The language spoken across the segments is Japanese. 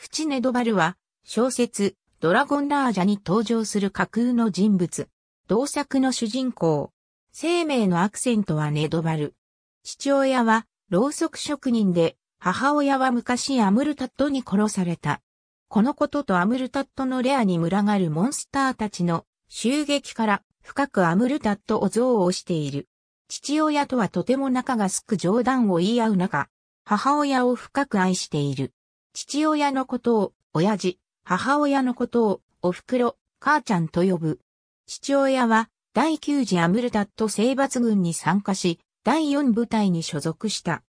フチネ・ドバルは、小説、ドラゴンラージャに登場する架空の人物。同作の主人公。生命のアクセントはネドバル。父親は、ろうそく職人で、母親は昔アムルタットに殺された。このこととアムルタットのレアに群がるモンスターたちの襲撃から深くアムルタットを憎悪している。父親とはとても仲がすく冗談を言い合う中、母親を深く愛している。父親のことを、親父、母親のことを、お袋、母ちゃんと呼ぶ。父親は、第9次アムルダット征伐軍に参加し、第4部隊に所属した。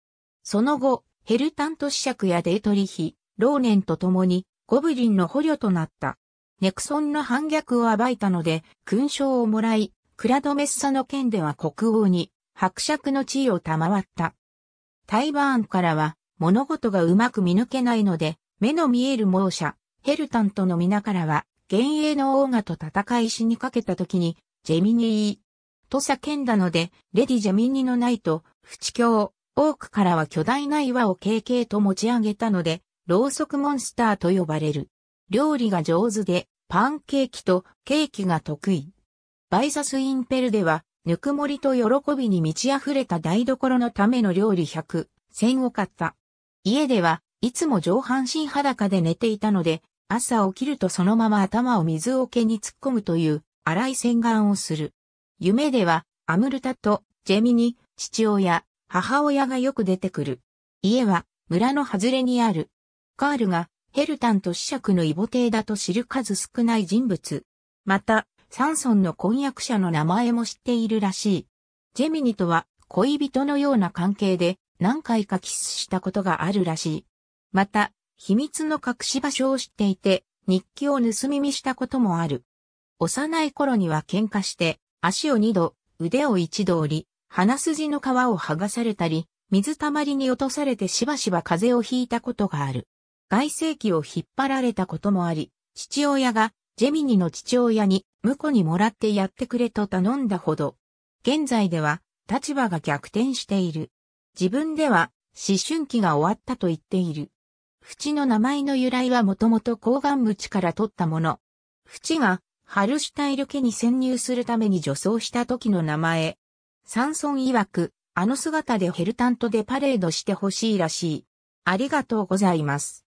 その後、ヘルタント子爵やデートリヒ、ローネンと共に、ゴブリンの捕虜となった。ネクソンの反逆を暴いたので、勲章をもらい、クラドメッサの件では国王に、伯爵の地位を賜った。タイバーンからは、物事がうまく見抜けないので、目の見える猛者、ヘルタントの皆からは、幻影のオーガと戦いしにかけた時に、ジェミニー、と叫んだので、レディ・ジェミニのナイト、ョウ。多くからは巨大な岩を軽々と持ち上げたので、ろうそくモンスターと呼ばれる。料理が上手で、パンケーキとケーキが得意。バイザス・インペルでは、ぬくもりと喜びに満ち溢れた台所のための料理100、1000を買った。家ではいつも上半身裸で寝ていたので、朝起きるとそのまま頭を水桶に突っ込むという荒い洗顔をする。夢ではアムルタとジェミニ、父親、母親がよく出てくる。家は村の外れにある。カールがヘルタンと子爵の異母帝だと知る数少ない人物。また、サンソンの婚約者の名前も知っているらしい。ジェミニとは恋人のような関係で、何回かキスしたことがあるらしい。また、秘密の隠し場所を知っていて、日記を盗み見したこともある。幼い頃には喧嘩して、足を二度、腕を一度折り、鼻筋の皮を剥がされたり、水たまりに落とされてしばしば風邪をひいたことがある。外世紀を引っ張られたこともあり、父親がジェミニの父親に婿にもらってやってくれと頼んだほど、現在では立場が逆転している。自分では思春期が終わったと言っている。淵の名前の由来はもともと高岩淵から取ったもの。淵がハルシュタイル家に潜入するために女装した時の名前。サンソン曰く、あの姿でヘルタントでパレードしてほしいらしい。ありがとうございます。